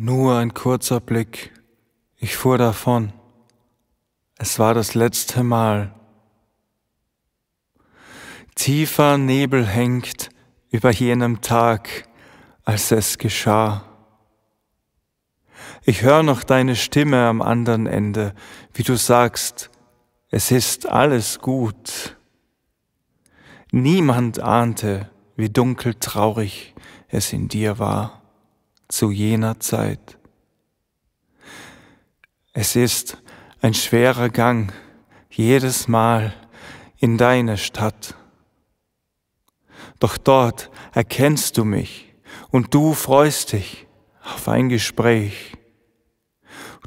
Nur ein kurzer Blick, ich fuhr davon. Es war das letzte Mal. Tiefer Nebel hängt über jenem Tag, als es geschah. Ich höre noch deine Stimme am anderen Ende, wie du sagst, es ist alles gut. Niemand ahnte, wie dunkel traurig es in dir war zu jener Zeit. Es ist ein schwerer Gang jedes Mal in deine Stadt. Doch dort erkennst du mich und du freust dich auf ein Gespräch.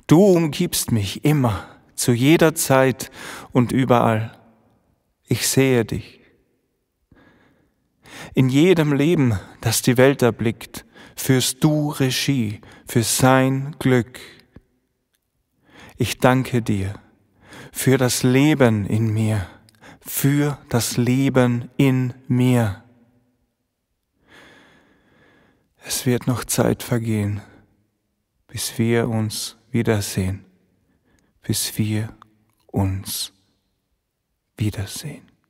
Du umgibst mich immer, zu jeder Zeit und überall. Ich sehe dich. In jedem Leben, das die Welt erblickt, führst du Regie für sein Glück. Ich danke dir für das Leben in mir, für das Leben in mir. Es wird noch Zeit vergehen, bis wir uns wiedersehen, bis wir uns wiedersehen.